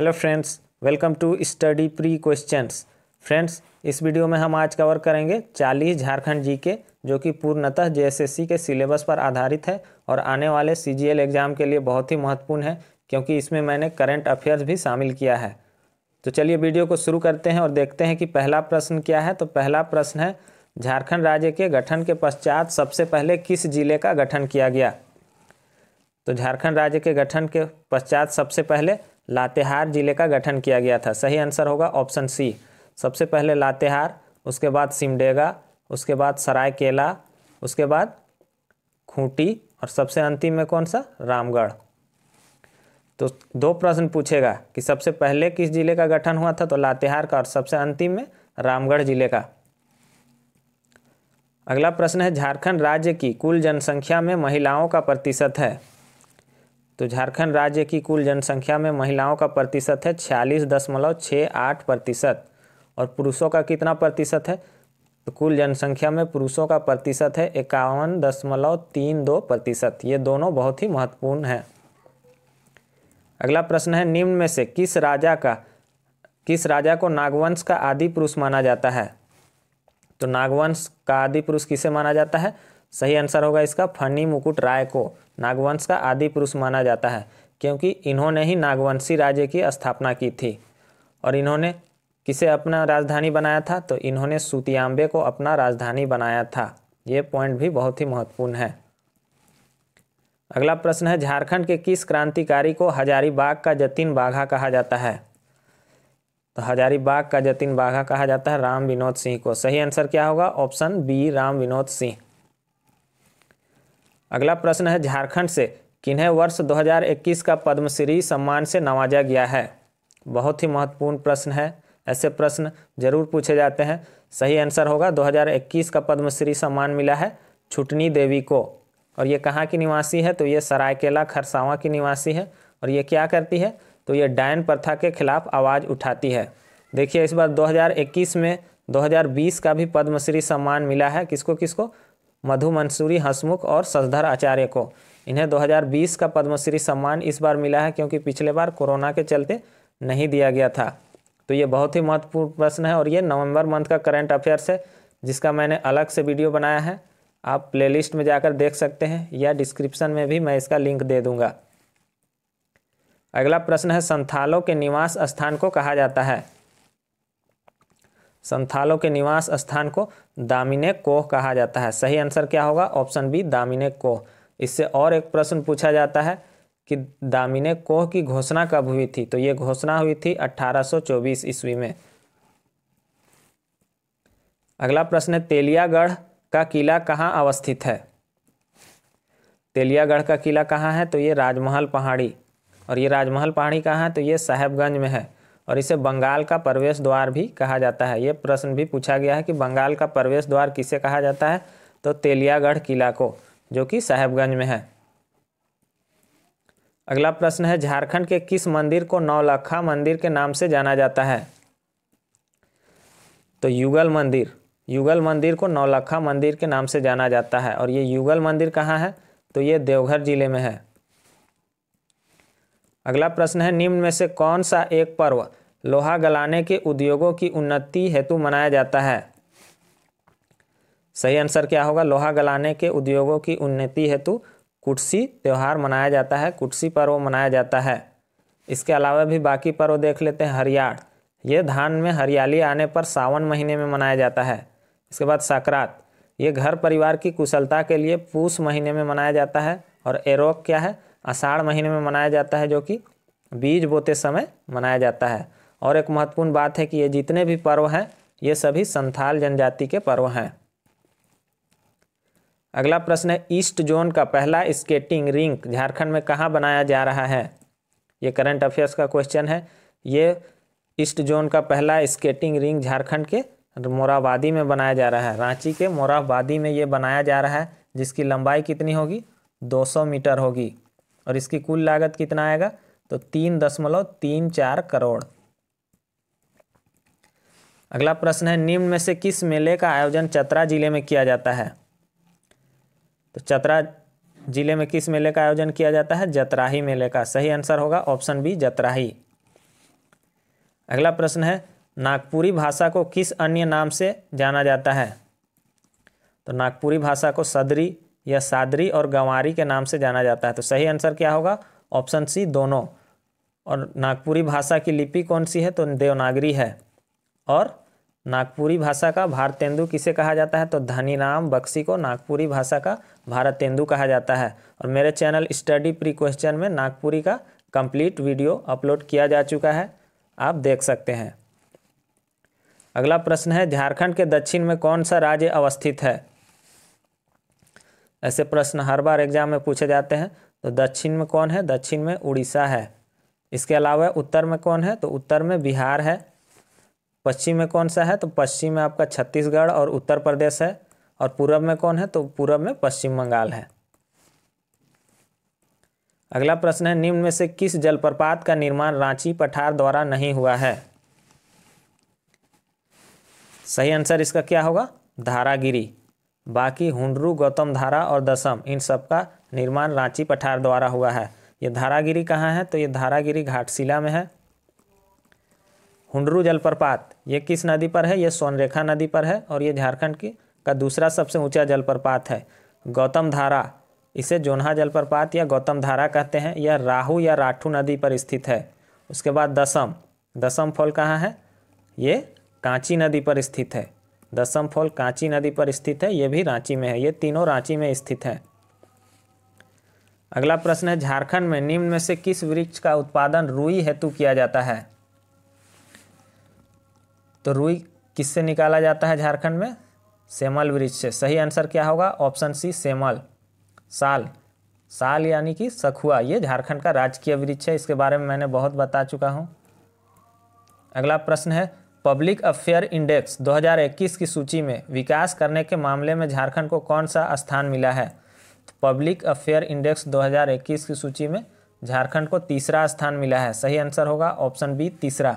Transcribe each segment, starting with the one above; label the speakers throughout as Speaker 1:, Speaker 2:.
Speaker 1: hello friends welcome to study pre questions friends इस video में हम आज कवर करेंगे 40 झारखंड जी के जो कि पूर्णतः जेएसएससी के सिलेबस पर आधारित है और आने वाले सीजीएल एग्ज़ाम के लिए बहुत ही महत्वपूर्ण है क्योंकि इसमें मैंने करंट अफेयर्स भी शामिल किया है तो चलिए वीडियो को शुरू करते हैं और देखते हैं कि पहला प्रश्न क्या है तो पहला प्रश्न है झारखंड राज्य के गठन के पश्चात सबसे पहले किस जिले का गठन किया गया तो झारखंड राज्य के गठन के पश्चात सबसे पहले लातेहार जिले का गठन किया गया था सही आंसर होगा ऑप्शन सी सबसे पहले लातेहार उसके बाद सिमडेगा उसके बाद सरायकेला उसके बाद खूंटी और सबसे अंतिम में कौन सा रामगढ़ तो दो प्रश्न पूछेगा कि सबसे पहले किस जिले का गठन हुआ था तो लातेहार का और सबसे अंतिम में रामगढ़ जिले का अगला प्रश्न है झारखंड राज्य की कुल जनसंख्या में महिलाओं का प्रतिशत है तो झारखंड राज्य की कुल जनसंख्या में महिलाओं का प्रतिशत है छियालीस दशमलव छः आठ प्रतिशत और पुरुषों का कितना प्रतिशत है तो कुल जनसंख्या में पुरुषों का प्रतिशत है इक्यावन दशमलव तीन दो प्रतिशत ये दोनों बहुत ही महत्वपूर्ण हैं अगला प्रश्न है निम्न में से किस राजा का किस राजा को नागवंश का आदि पुरुष माना जाता है तो नागवंश का आदि पुरुष किसे माना जाता है सही आंसर होगा इसका फनी मुकुट राय को नागवंश का आदि पुरुष माना जाता है क्योंकि इन्होंने ही नागवंशी राज्य की स्थापना की थी और इन्होंने किसे अपना राजधानी बनाया था तो इन्होंने सूतियांबे को अपना राजधानी बनाया था ये पॉइंट भी बहुत ही महत्वपूर्ण है अगला प्रश्न है झारखंड के किस क्रांतिकारी को हजारीबाग का जतिन बाघा कहा जाता है तो हजारीबाग का जतिन बाघा कहा जाता है राम विनोद सिंह को सही आंसर क्या होगा ऑप्शन बी राम विनोद सिंह अगला प्रश्न है झारखंड से किन्हें वर्ष 2021 का पद्मश्री सम्मान से नवाजा गया है बहुत ही महत्वपूर्ण प्रश्न है ऐसे प्रश्न जरूर पूछे जाते हैं सही आंसर होगा 2021 का पद्मश्री सम्मान मिला है छुटनी देवी को और ये कहाँ की निवासी है तो ये सरायकेला खरसावा की निवासी है और ये क्या करती है तो ये डायन प्रथा के खिलाफ आवाज़ उठाती है देखिए इस बार 2021 में 2020 का भी पद्मश्री सम्मान मिला है किसको किसको मधु मंसूरी हंसमुख और सशधर आचार्य को इन्हें 2020 का पद्मश्री सम्मान इस बार मिला है क्योंकि पिछले बार कोरोना के चलते नहीं दिया गया था तो ये बहुत ही महत्वपूर्ण प्रश्न है और ये नवंबर मंथ का करंट अफेयर्स है जिसका मैंने अलग से वीडियो बनाया है आप प्लेलिस्ट में जाकर देख सकते हैं या डिस्क्रिप्शन में भी मैं इसका लिंक दे दूंगा अगला प्रश्न है संथालों के निवास स्थान को कहा जाता है संथालों के निवास स्थान को दामिने कोह कहा जाता है सही आंसर क्या होगा ऑप्शन बी दामिने कोह इससे और एक प्रश्न पूछा जाता है कि दामिने कोह की घोषणा कब हुई थी तो ये घोषणा हुई थी 1824 ईस्वी में अगला प्रश्न है तेलियागढ़ का किला कहाँ अवस्थित है तेलियागढ़ का किला कहाँ है तो ये राजमहल पहाड़ी और ये राजमहल पहाड़ी कहाँ है तो ये साहेबगंज में है और इसे बंगाल का प्रवेश द्वार भी कहा जाता है ये प्रश्न भी पूछा गया है कि बंगाल का प्रवेश द्वार किसे कहा जाता है तो तेलियागढ़ किला को जो कि साहेबगंज में है अगला प्रश्न है झारखंड के किस मंदिर को नौलखा मंदिर के नाम से जाना जाता है तो युगल मंदिर युगल मंदिर को नौलखा मंदिर के नाम से जाना जाता है और ये युगल मंदिर कहाँ है तो ये देवघर जिले में है अगला प्रश्न है निम्न में से कौन सा एक पर्व लोहा गलाने के उद्योगों की उन्नति हेतु मनाया जाता है सही आंसर क्या होगा लोहा गलाने के उद्योगों की उन्नति हेतु कुटसी त्यौहार मनाया जाता है कुटसी पर्व मनाया जाता है इसके अलावा भी बाकी पर्व देख लेते हैं हरियाण ये धान में हरियाली आने पर सावन महीने में मनाया जाता है इसके बाद साकरात ये घर परिवार की कुशलता के लिए पूस महीने में मनाया जाता है और एरोक क्या है आषाढ़ महीने में मनाया जाता है जो कि बीज बोते समय मनाया जाता है और एक महत्वपूर्ण बात है कि ये जितने भी पर्व हैं ये सभी संथाल जनजाति के पर्व हैं अगला प्रश्न है ईस्ट जोन का पहला स्केटिंग रिंक झारखंड में कहाँ बनाया जा रहा है ये करंट अफेयर्स का क्वेश्चन है ये ईस्ट जोन का पहला स्केटिंग रिंक झारखंड के मोराबादी में बनाया जा रहा है रांची के मोराबादी में ये बनाया जा रहा है जिसकी लंबाई कितनी होगी 200 मीटर होगी और इसकी कुल लागत कितना आएगा तो तीन दशमलव तीन चार करोड़ अगला प्रश्न है निम्न में से किस मेले का आयोजन चतरा जिले में किया जाता है तो चतरा जिले में किस मेले का आयोजन किया जाता है जतराही मेले का सही आंसर होगा ऑप्शन बी जतराही अगला प्रश्न है नागपुरी भाषा को किस अन्य नाम से जाना जाता है तो नागपुरी भाषा को सदरी या सादरी और गंवारी के नाम से जाना जाता है तो सही आंसर क्या होगा ऑप्शन सी दोनों और नागपुरी भाषा की लिपि कौन सी है तो देवनागरी है और नागपुरी भाषा का भारतेंदु किसे कहा जाता है तो धनीराम बक्सी को नागपुरी भाषा का भारतेंदु कहा जाता है और मेरे चैनल स्टडी प्री क्वेश्चन में नागपुरी का कंप्लीट वीडियो अपलोड किया जा चुका है आप देख सकते हैं अगला प्रश्न है झारखंड के दक्षिण में कौन सा राज्य अवस्थित है ऐसे प्रश्न हर बार एग्जाम में पूछे जाते हैं तो दक्षिण में कौन है दक्षिण में उड़ीसा है इसके अलावा उत्तर में कौन है तो उत्तर में बिहार है पश्चिम में कौन सा है तो पश्चिम में आपका छत्तीसगढ़ और उत्तर प्रदेश है और पूरब में कौन है तो पूरब में पश्चिम बंगाल है अगला प्रश्न है निम्न में से किस जलप्रपात का निर्माण रांची पठार द्वारा नहीं हुआ है सही आंसर इसका क्या होगा धारागिरी बाकी हुंडरू गौतम धारा और दशम इन सब का निर्माण रांची पठार द्वारा हुआ है ये धारागिरी कहाँ है तो ये धारागिरी घाटशिला में है हुंडरू जलप्रपात ये किस नदी पर है ये सोनरेखा नदी पर है और ये झारखंड की का दूसरा सबसे ऊंचा जलप्रपात है गौतम धारा इसे जोन्हा जलप्रपात या गौतम धारा कहते हैं यह राहु या राठू नदी पर स्थित है उसके बाद दसम दसम फॉल कहाँ है ये कांची नदी पर स्थित है दसम फॉल कांची नदी पर स्थित है ये भी रांची में है ये तीनों रांची में स्थित है अगला प्रश्न है झारखंड में निम्न में से किस वृक्ष का उत्पादन रुई हेतु किया जाता है तो रुई किससे निकाला जाता है झारखंड में सेमल वृक्ष से सही आंसर क्या होगा ऑप्शन सी सेमल साल साल यानी कि सखुआ ये झारखंड का राजकीय वृक्ष है इसके बारे में मैंने बहुत बता चुका हूँ अगला प्रश्न है पब्लिक अफेयर इंडेक्स 2021 की सूची में विकास करने के मामले में झारखंड को कौन सा स्थान मिला है तो पब्लिक अफेयर इंडेक्स 2021 की सूची में झारखंड को तीसरा स्थान मिला है सही आंसर होगा ऑप्शन बी तीसरा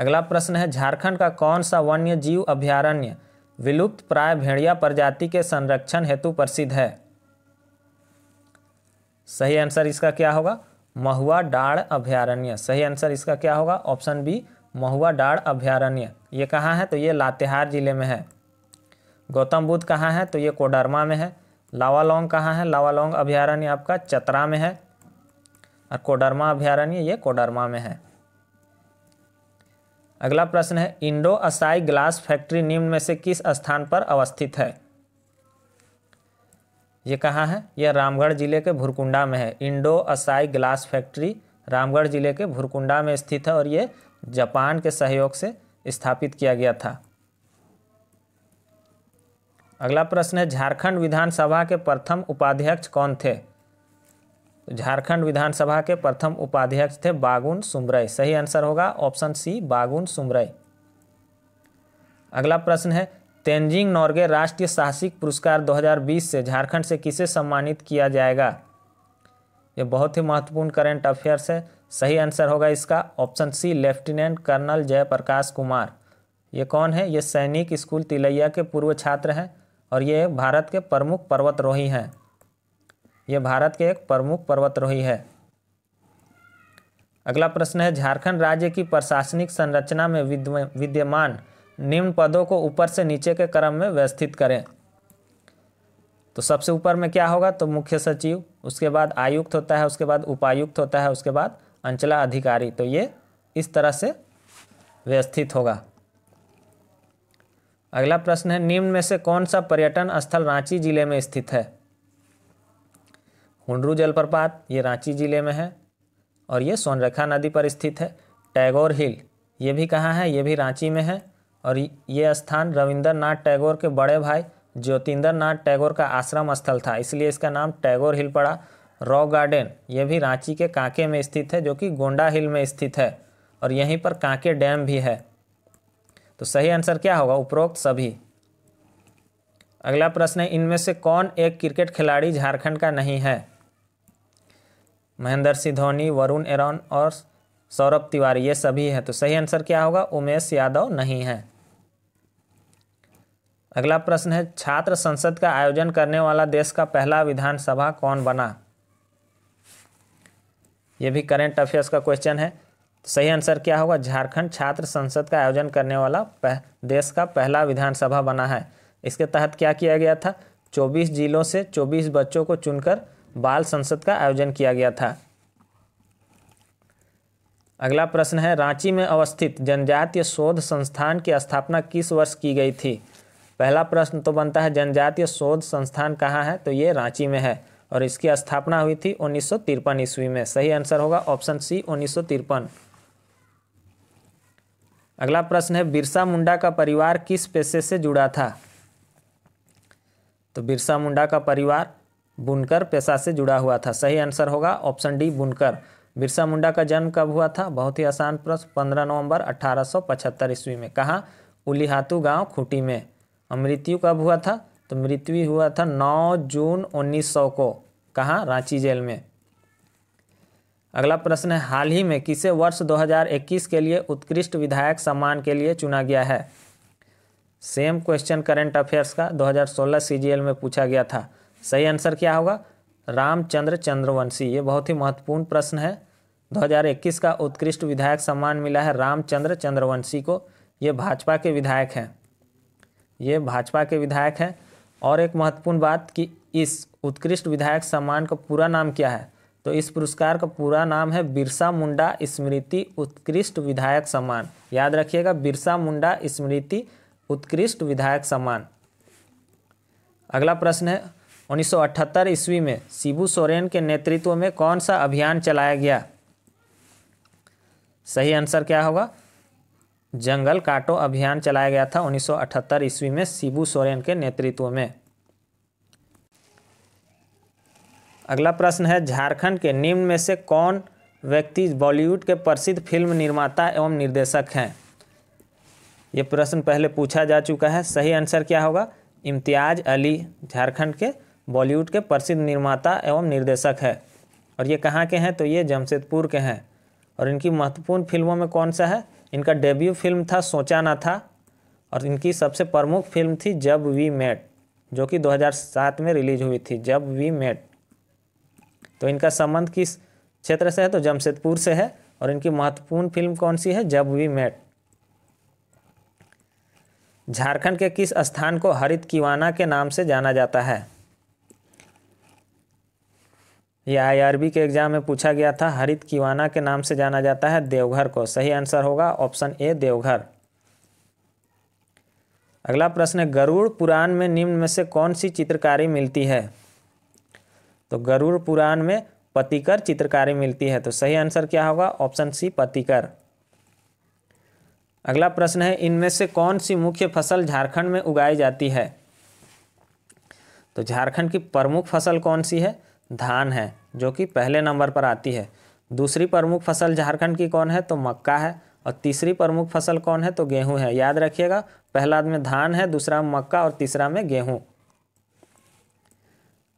Speaker 1: अगला प्रश्न है झारखंड का कौन सा वन्य जीव अभ्यारण्य विलुप्त प्राय भेड़िया प्रजाति के संरक्षण हेतु प्रसिद्ध है सही आंसर इसका क्या होगा महुआ डाढ़ अभ्यारण्य सही आंसर इसका क्या होगा ऑप्शन बी महुआ डाढ़ अभ्यारण्य ये कहाँ है तो ये लातेहार जिले में है गौतम बुद्ध कहाँ है तो ये कोडरमा में है लावालोंग कहाँ है लावालोंग अभ्यारण्य आपका चतरा में है और कोडरमा अभ्यारण्य ये कोडरमा में है अगला प्रश्न है इंडो असाई ग्लास फैक्ट्री निम्न में से किस स्थान पर अवस्थित है ये कहाँ है यह रामगढ़ जिले के भुरकुंडा में है Indo Asahi glass factory Ramgarh जिले के भुरकुंडा में स्थित है और ये जापान के सहयोग से स्थापित किया गया था अगला प्रश्न है झारखंड विधानसभा के प्रथम उपाध्यक्ष कौन थे झारखंड विधानसभा के प्रथम उपाध्यक्ष थे बागुन सुमरई सही आंसर होगा ऑप्शन सी बागुन सुमरय अगला प्रश्न है तेंजिंग नॉर्गे राष्ट्रीय साहसिक पुरस्कार 2020 से झारखंड से किसे सम्मानित किया जाएगा ये बहुत ही महत्वपूर्ण करंट अफेयर्स है सही आंसर होगा इसका option C lieutenant colonel Jayprakash Kumar ये कौन है ये सैनिक स्कूल तिलैया के पूर्व छात्र हैं और ये भारत के प्रमुख पर्वतरोही हैं यह भारत के एक प्रमुख पर्वतरोही है अगला प्रश्न है झारखंड राज्य की प्रशासनिक संरचना में विद्यमान निम्न पदों को ऊपर से नीचे के क्रम में व्यवस्थित करें तो सबसे ऊपर में क्या होगा तो मुख्य सचिव उसके बाद आयुक्त होता है उसके बाद उपायुक्त होता है उसके बाद अंचला अधिकारी तो ये इस तरह से व्यवस्थित होगा अगला प्रश्न है निम्न में से कौन सा पर्यटन स्थल रांची जिले में स्थित है हुडरू जलप्रपात ये रांची ज़िले में है और ये सोनरेखा नदी पर स्थित है टैगोर हिल ये भी कहाँ है ये भी रांची में है और ये स्थान नाथ टैगोर के बड़े भाई ज्योतिंदर नाथ टैगोर का आश्रम स्थल था इसलिए इसका नाम टैगोर हिल पड़ा रॉ गार्डन ये भी रांची के कांके में स्थित है जो कि गोंडा हिल में स्थित है और यहीं पर कांके डैम भी है तो सही आंसर क्या होगा उपरोक्त सभी अगला प्रश्न है इनमें से कौन एक क्रिकेट खिलाड़ी झारखंड का नहीं है महेंद्र सिंह धोनी वरुण एरान और सौरभ तिवारी ये सभी हैं तो सही आंसर क्या होगा उमेश यादव नहीं है अगला प्रश्न है छात्र संसद का आयोजन करने वाला देश का पहला विधानसभा कौन बना ये भी करेंट अफेयर्स का क्वेश्चन है तो सही आंसर क्या होगा झारखंड छात्र संसद का आयोजन करने वाला पह, देश का पहला विधानसभा बना है इसके तहत क्या किया गया था 24 जिलों से 24 बच्चों को चुनकर बाल संसद का आयोजन किया गया था अगला प्रश्न है रांची में अवस्थित जनजातीय शोध संस्थान की स्थापना किस वर्ष की गई थी पहला प्रश्न तो बनता है जनजातीय शोध संस्थान कहाँ है तो ये रांची में है और इसकी स्थापना हुई थी उन्नीस ईस्वी में सही आंसर होगा ऑप्शन सी उन्नीस अगला प्रश्न है बिरसा मुंडा का परिवार किस पेशे से जुड़ा था तो बिरसा मुंडा का परिवार बुनकर पेशा से जुड़ा हुआ था सही आंसर होगा ऑप्शन डी बुनकर बिरसा मुंडा का जन्म कब हुआ था बहुत ही आसान प्रश्न पंद्रह नवंबर अठारह ईस्वी में कहाँ उलिहातू गांव खूटी में और मृत्यु कब हुआ था तो मृत्यु हुआ था 9 जून 1900 को कहाँ रांची जेल में अगला प्रश्न है हाल ही में किसे वर्ष 2021 के लिए उत्कृष्ट विधायक सम्मान के लिए चुना गया है सेम क्वेश्चन करंट अफेयर्स का 2016 हज़ार में पूछा गया था सही आंसर क्या होगा रामचंद्र चंद्रवंशी ये बहुत ही महत्वपूर्ण प्रश्न है 2021 का उत्कृष्ट विधायक सम्मान मिला है रामचंद्र चंद्रवंशी को ये भाजपा के विधायक हैं ये भाजपा के विधायक हैं और एक महत्वपूर्ण बात कि इस उत्कृष्ट विधायक सम्मान का पूरा नाम क्या है तो इस पुरस्कार का पूरा नाम है बिरसा मुंडा स्मृति उत्कृष्ट विधायक सम्मान याद रखिएगा बिरसा मुंडा स्मृति उत्कृष्ट विधायक सम्मान अगला प्रश्न है 1978 ईस्वी में शिबू सोरेन के नेतृत्व में कौन सा अभियान चलाया गया सही आंसर क्या होगा जंगल काटो अभियान चलाया गया था 1978 ईस्वी में शिबू सोरेन के नेतृत्व में अगला प्रश्न है झारखंड के निम्न में से कौन व्यक्ति बॉलीवुड के प्रसिद्ध फिल्म निर्माता एवं निर्देशक हैं ये प्रश्न पहले पूछा जा चुका है सही आंसर क्या होगा इम्तियाज अली झारखंड के बॉलीवुड के प्रसिद्ध निर्माता एवं निर्देशक है और ये कहाँ के हैं तो ये जमशेदपुर के हैं और इनकी महत्वपूर्ण फिल्मों में कौन सा है इनका डेब्यू फिल्म था सोचा ना था और इनकी सबसे प्रमुख फिल्म थी जब वी मेट जो कि 2007 में रिलीज हुई थी जब वी मेट तो इनका संबंध किस क्षेत्र से है तो जमशेदपुर से है और इनकी महत्वपूर्ण फिल्म कौन सी है जब वी मेट झारखंड के किस स्थान को हरित किवाना के नाम से जाना जाता है यह आईआरबी के एग्जाम में पूछा गया था हरित किवाना के नाम से जाना जाता है देवघर को सही आंसर होगा ऑप्शन ए देवघर अगला प्रश्न है गरुड़ पुराण में निम्न में से कौन सी चित्रकारी मिलती है तो गरुड़ पुराण में पतिकर चित्रकारी मिलती है तो सही आंसर क्या होगा ऑप्शन सी पतिकर अगला प्रश्न है इनमें से कौन सी मुख्य फसल झारखंड में उगाई जाती है तो झारखंड की प्रमुख फसल कौन सी है धान है जो कि पहले नंबर पर आती है दूसरी प्रमुख फसल झारखंड की कौन है तो मक्का है और तीसरी प्रमुख फसल कौन है तो गेहूं है याद रखिएगा पहला में धान है दूसरा में मक्का और तीसरा में गेहूं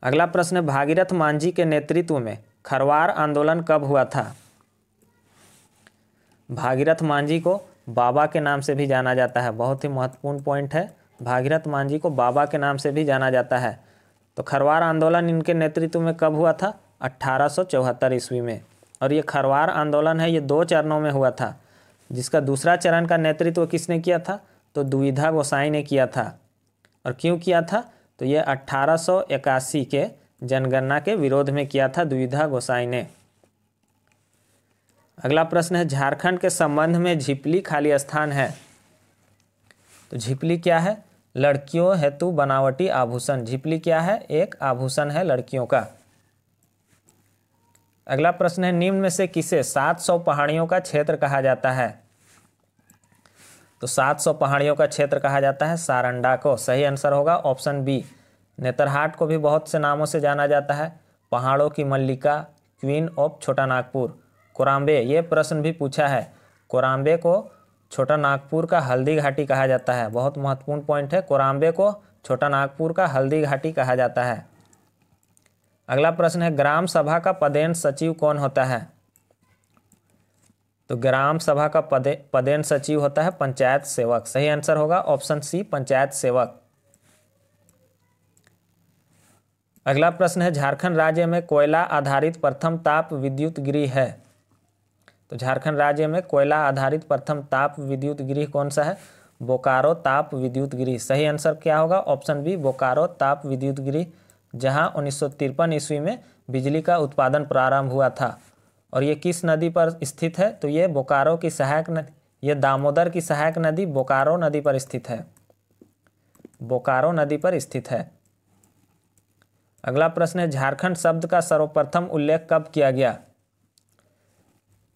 Speaker 1: अगला प्रश्न है भागीरथ मांझी के नेतृत्व में खरवार आंदोलन कब हुआ था भागीरथ मांझी को बाबा के नाम से भी जाना जाता है बहुत ही महत्वपूर्ण पॉइंट है भागीरथ मांझी को बाबा के नाम से भी जाना जाता है तो खरवार आंदोलन इनके नेतृत्व में कब हुआ था अट्ठारह ईस्वी में और ये खरवार आंदोलन है ये दो चरणों में हुआ था जिसका दूसरा चरण का नेतृत्व किसने किया था तो दुविधा गोसाई ने किया था और क्यों किया था तो ये अट्ठारह के जनगणना के विरोध में किया था दुविधा गोसाई ने अगला प्रश्न है झारखंड के संबंध में झिपली खाली स्थान है तो झिपली क्या है लड़कियों हेतु बनावटी आभूषण झिपली क्या है एक आभूषण है लड़कियों का अगला प्रश्न है निम्न में से किसे 700 पहाड़ियों का क्षेत्र कहा जाता है तो 700 पहाड़ियों का क्षेत्र कहा जाता है सारंडा को सही आंसर होगा ऑप्शन बी नेतरहाट को भी बहुत से नामों से जाना जाता है पहाड़ों की मल्लिका क्वीन ऑफ छोटा नागपुर कोराम्बे ये प्रश्न भी पूछा है कोराम्बे को छोटा नागपुर का हल्दी घाटी कहा जाता है बहुत महत्वपूर्ण पॉइंट है कोराम्बे को छोटा नागपुर का हल्दी घाटी कहा जाता है अगला प्रश्न है ग्राम सभा का पदेन सचिव कौन होता है तो ग्राम सभा का पदे पदेन सचिव होता है पंचायत सेवक सही आंसर होगा ऑप्शन सी पंचायत सेवक अगला प्रश्न है झारखंड राज्य में कोयला आधारित प्रथम ताप विद्युत गृह है तो झारखंड राज्य में कोयला आधारित प्रथम ताप विद्युत गृह कौन सा है बोकारो ताप विद्युत गृह सही आंसर क्या होगा ऑप्शन बी बोकारो ताप विद्युत गृह जहां उन्नीस ईस्वी में बिजली का उत्पादन प्रारंभ हुआ था और ये किस नदी पर स्थित है तो ये बोकारो की सहायक नदी ये दामोदर की सहायक नदी बोकारो नदी पर स्थित है बोकारो नदी पर स्थित है अगला प्रश्न है झारखंड शब्द का सर्वप्रथम उल्लेख कब किया गया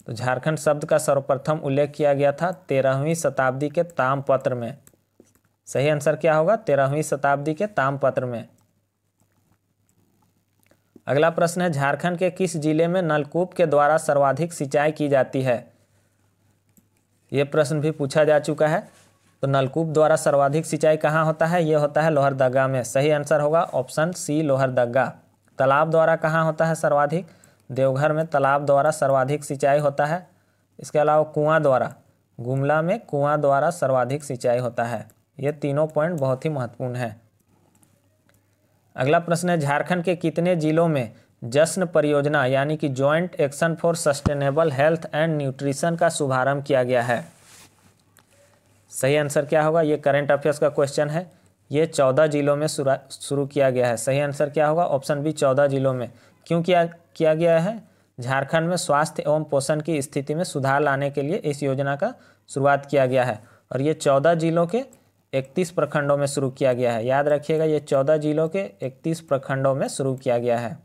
Speaker 1: तो झारखंड शब्द का सर्वप्रथम उल्लेख किया गया था तेरहवीं शताब्दी के तामपत्र में सही आंसर क्या होगा तेरहवीं शताब्दी के तामपत्र में अगला प्रश्न है झारखंड के किस जिले में नलकूप के द्वारा सर्वाधिक सिंचाई की जाती है ये प्रश्न भी पूछा जा चुका है तो नलकूप द्वारा सर्वाधिक सिंचाई कहाँ होता है ये होता है लोहरदगा में सही आंसर होगा ऑप्शन सी लोहरदगा तालाब द्वारा कहाँ होता है सर्वाधिक देवघर में तालाब द्वारा सर्वाधिक सिंचाई होता है इसके अलावा कुआं द्वारा गुमला में कुआं द्वारा सर्वाधिक सिंचाई होता है ये तीनों पॉइंट बहुत ही महत्वपूर्ण है अगला प्रश्न है झारखंड के कितने जिलों में जश्न परियोजना यानी कि joint action for sustainable health and nutrition का शुभारंभ किया गया है सही आंसर क्या होगा ये करंट अफेयर्स का क्वेश्चन है ये चौदह जिलों में शुरू किया गया है सही आंसर क्या होगा ऑप्शन बी चौदह जिलों में क्यों किया किया गया है झारखंड में स्वास्थ्य एवं पोषण की स्थिति में सुधार लाने के लिए इस योजना का शुरुआत किया गया है और ये चौदह जिलों के इकतीस प्रखंडों में शुरू किया गया है याद रखिएगा ये चौदह जिलों के इकतीस प्रखंडों में शुरू किया गया है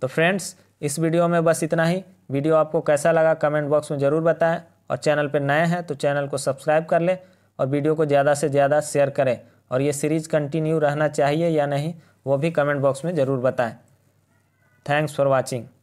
Speaker 1: तो फ्रेंड्स इस वीडियो में बस इतना ही वीडियो आपको कैसा लगा कमेंट बॉक्स में ज़रूर बताएं और चैनल पर नए हैं तो चैनल को सब्सक्राइब कर लें और वीडियो को ज़्यादा से ज़्यादा शेयर करें और ये सीरीज़ कंटिन्यू रहना चाहिए या नहीं वो भी कमेंट बॉक्स में ज़रूर बताएं थैंक्स फॉर वॉचिंग